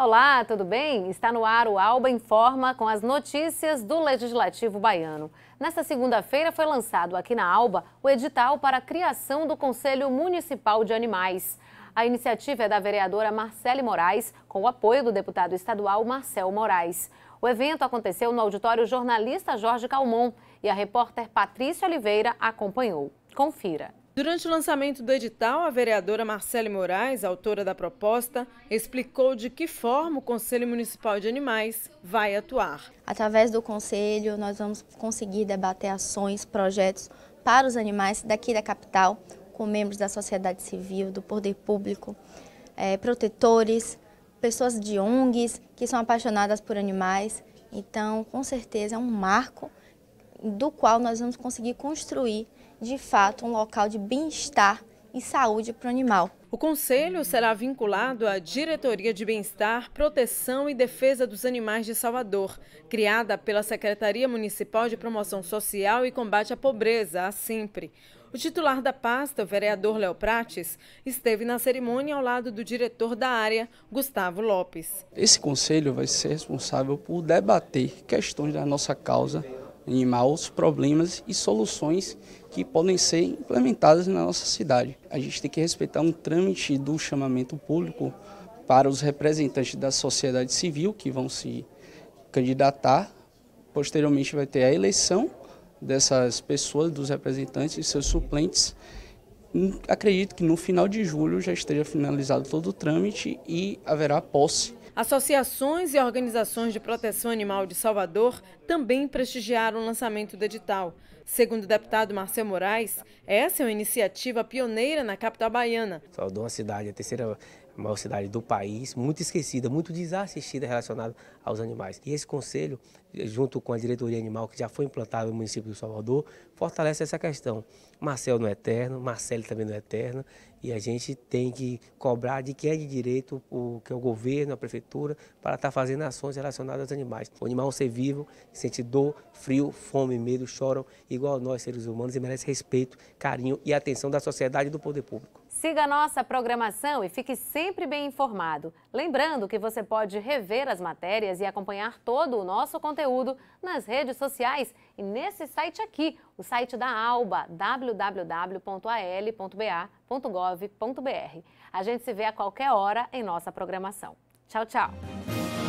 Olá, tudo bem? Está no ar o Alba Informa com as notícias do Legislativo Baiano. Nesta segunda-feira foi lançado aqui na Alba o edital para a criação do Conselho Municipal de Animais. A iniciativa é da vereadora Marcele Moraes, com o apoio do deputado estadual Marcel Moraes. O evento aconteceu no auditório jornalista Jorge Calmon e a repórter Patrícia Oliveira acompanhou. Confira. Durante o lançamento do edital, a vereadora Marcele Moraes, autora da proposta, explicou de que forma o Conselho Municipal de Animais vai atuar. Através do Conselho, nós vamos conseguir debater ações, projetos para os animais daqui da capital, com membros da sociedade civil, do poder público, é, protetores, pessoas de ONGs que são apaixonadas por animais. Então, com certeza, é um marco do qual nós vamos conseguir construir de fato um local de bem-estar e saúde para o animal. O conselho será vinculado à Diretoria de Bem-Estar, Proteção e Defesa dos Animais de Salvador, criada pela Secretaria Municipal de Promoção Social e Combate à Pobreza, a SIMPRE. O titular da pasta, o vereador Léo Prates, esteve na cerimônia ao lado do diretor da área, Gustavo Lopes. Esse conselho vai ser responsável por debater questões da nossa causa animal, os problemas e soluções que podem ser implementadas na nossa cidade. A gente tem que respeitar um trâmite do chamamento público para os representantes da sociedade civil que vão se candidatar. Posteriormente vai ter a eleição dessas pessoas, dos representantes e seus suplentes. Acredito que no final de julho já esteja finalizado todo o trâmite e haverá posse Associações e organizações de proteção animal de Salvador também prestigiaram o lançamento do edital. Segundo o deputado Marcel Moraes, essa é uma iniciativa pioneira na capital baiana. Salvador é uma cidade, é a terceira a maior cidade do país, muito esquecida, muito desassistida relacionada aos animais. E esse conselho, junto com a diretoria animal que já foi implantada no município do Salvador, fortalece essa questão. Marcel não é eterno, Marcelo também não é eterno, e a gente tem que cobrar de quem é de direito, o que é o governo, a prefeitura, para estar tá fazendo ações relacionadas aos animais. O animal é um ser vivo, sente dor, frio, fome, medo, choram, igual nós, seres humanos, e merece respeito, carinho e atenção da sociedade e do poder público. Siga nossa programação e fique sempre bem informado. Lembrando que você pode rever as matérias e acompanhar todo o nosso conteúdo nas redes sociais e nesse site aqui, o site da ALBA, www.al.ba.gov.br. A gente se vê a qualquer hora em nossa programação. Tchau, tchau!